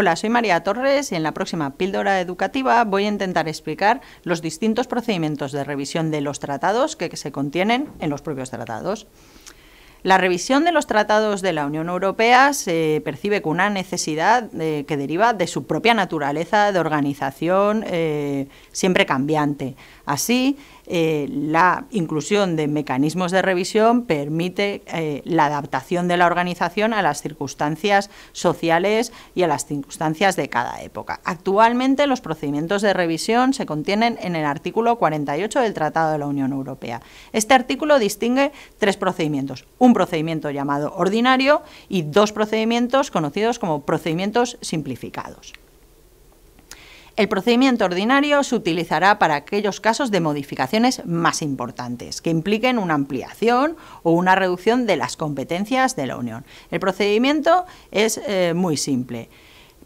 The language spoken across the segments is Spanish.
Hola, soy María Torres y en la próxima píldora educativa voy a intentar explicar los distintos procedimientos de revisión de los tratados que se contienen en los propios tratados. La revisión de los tratados de la Unión Europea se percibe con una necesidad eh, que deriva de su propia naturaleza de organización eh, siempre cambiante. Así, eh, la inclusión de mecanismos de revisión permite la adaptación de la organización a las circunstancias sociales y a las circunstancias de cada época. Actualmente, los procedimientos de revisión se contienen en el artículo 48 del Tratado de la Unión Europea. Este artículo distingue tres procedimientos un procedimiento llamado ordinario y dos procedimientos conocidos como procedimientos simplificados. El procedimiento ordinario se utilizará para aquellos casos de modificaciones más importantes, que impliquen una ampliación o una reducción de las competencias de la Unión. El procedimiento es eh, muy simple.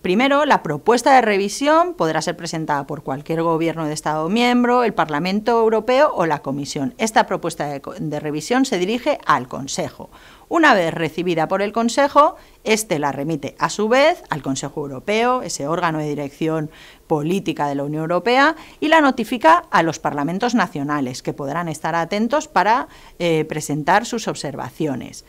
Primero, la propuesta de revisión podrá ser presentada por cualquier gobierno de Estado miembro, el Parlamento Europeo o la Comisión. Esta propuesta de, revisión se dirige al Consejo. Una vez recibida por el Consejo, éste la remite a su vez al Consejo Europeo, ese órgano de dirección política de la Unión Europea, y la notifica a los parlamentos nacionales, que podrán estar atentos para eh, presentar sus observaciones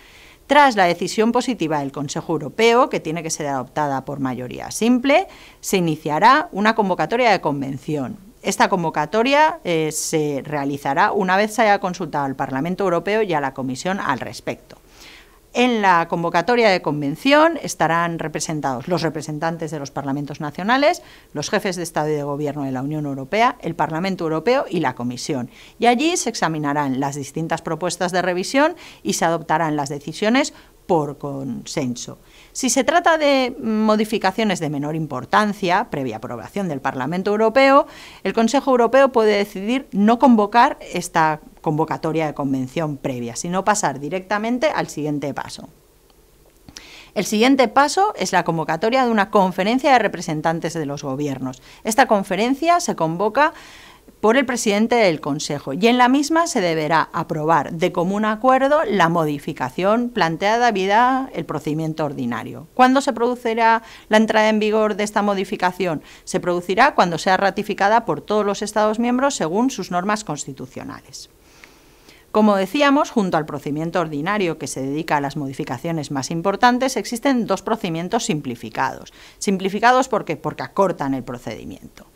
tras la decisión positiva del Consejo Europeo, que tiene que ser adoptada por mayoría simple, se iniciará una convocatoria de convención. Esta convocatoria eh, se realizará una vez se haya consultado al Parlamento Europeo y a la Comisión al respecto. En la convocatoria de convención estarán representados los representantes de los parlamentos nacionales, los jefes de Estado y de Gobierno de la Unión Europea, el Parlamento Europeo y la Comisión. Y allí se examinarán las distintas propuestas de revisión y se adoptarán las decisiones por consenso. Si se trata de modificaciones de menor importancia, previa aprobación del Parlamento Europeo, el Consejo Europeo puede decidir no convocar esta convocatoria de convención previa, sino pasar directamente al siguiente paso. El siguiente paso es la convocatoria de una conferencia de representantes de los gobiernos. Esta conferencia se convoca por el presidente del Consejo y en la misma se deberá aprobar de común acuerdo la modificación planteada vida el procedimiento ordinario. ¿Cuándo se producirá la entrada en vigor de esta modificación? Se producirá cuando sea ratificada por todos los Estados miembros según sus normas constitucionales. Como decíamos, junto al procedimiento ordinario que se dedica a las modificaciones más importantes, existen dos procedimientos simplificados. ¿Simplificados Porque acortan el procedimiento.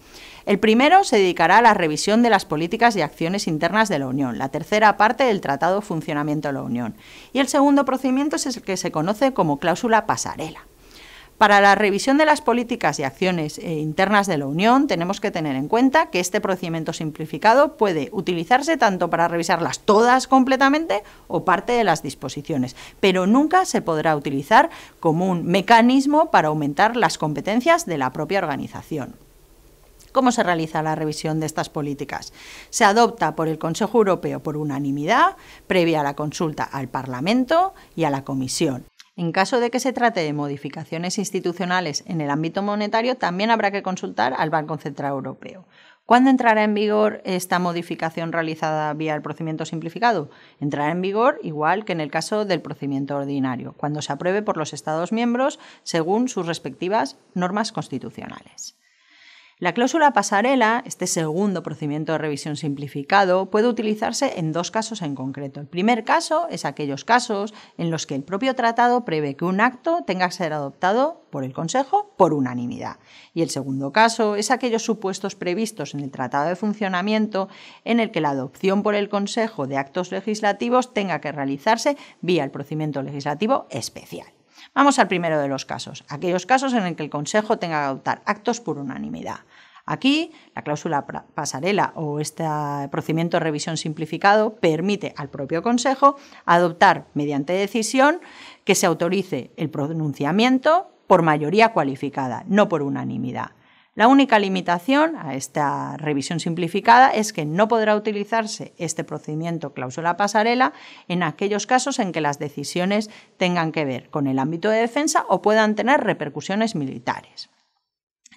El primero se dedicará a la revisión de las políticas y acciones internas de la Unión, la tercera parte del Tratado de Funcionamiento de la Unión, y el segundo procedimiento es el que se conoce como cláusula pasarela. Para la revisión de las políticas y acciones eh, internas de la Unión tenemos que tener en cuenta que este procedimiento simplificado puede utilizarse tanto para revisarlas todas completamente o parte de las disposiciones, pero nunca se podrá utilizar como un mecanismo para aumentar las competencias de la propia organización. ¿Cómo se realiza la revisión de estas políticas? Se adopta por el Consejo Europeo por unanimidad, previa a la consulta al Parlamento y a la Comisión. En caso de que se trate de modificaciones institucionales en el ámbito monetario, también habrá que consultar al Banco Central Europeo. ¿Cuándo entrará en vigor esta modificación realizada vía el procedimiento simplificado? Entrará en vigor igual que en el caso del procedimiento ordinario, cuando se apruebe por los Estados miembros según sus respectivas normas constitucionales. La cláusula pasarela, este segundo procedimiento de revisión simplificado, puede utilizarse en dos casos en concreto. El primer caso es aquellos casos en los que el propio tratado prevé que un acto tenga que ser adoptado por el Consejo por unanimidad. Y el segundo caso es aquellos supuestos previstos en el Tratado de Funcionamiento en el que la adopción por el Consejo de actos legislativos tenga que realizarse vía el procedimiento legislativo especial. Vamos al primero de los casos, aquellos casos en el que el Consejo tenga que adoptar actos por unanimidad. Aquí, la cláusula pasarela o este procedimiento de revisión simplificado permite al propio Consejo adoptar, mediante decisión, que se autorice el pronunciamiento por mayoría cualificada, no por unanimidad. La única limitación a esta revisión simplificada es que no podrá utilizarse este procedimiento cláusula pasarela en aquellos casos en que las decisiones tengan que ver con el ámbito de defensa o puedan tener repercusiones militares.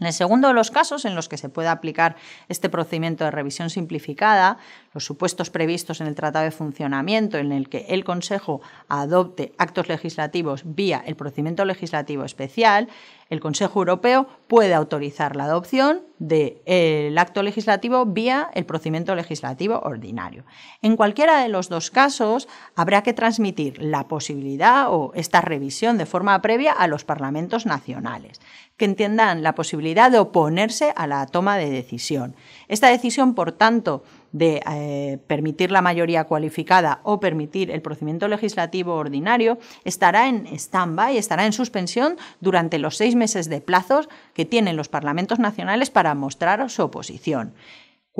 En el segundo de los casos en los que se puede aplicar este procedimiento de revisión simplificada, los supuestos previstos en el Tratado de Funcionamiento en el que el Consejo adopte actos legislativos vía el procedimiento legislativo especial, el Consejo Europeo puede autorizar la adopción del eh, acto legislativo vía el procedimiento legislativo ordinario. En cualquiera de los dos casos, habrá que transmitir la posibilidad o esta revisión de forma previa a los parlamentos nacionales, que entiendan la posibilidad de oponerse a la toma de decisión. Esta decisión, por tanto, de eh, permitir la mayoría cualificada o permitir el procedimiento legislativo ordinario, estará en stand-by, estará en suspensión durante los seis meses de plazos que tienen los parlamentos nacionales para mostrar su oposición.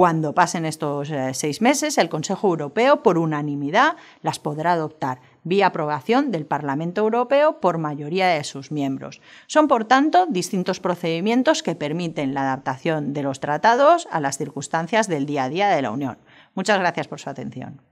Cuando pasen estos eh, seis meses, el Consejo Europeo, por unanimidad, las podrá adoptar vía aprobación del Parlamento Europeo por mayoría de sus miembros. Son, por tanto, distintos procedimientos que permiten la adaptación de los tratados a las circunstancias del día a día de la Unión. Muchas gracias por su atención.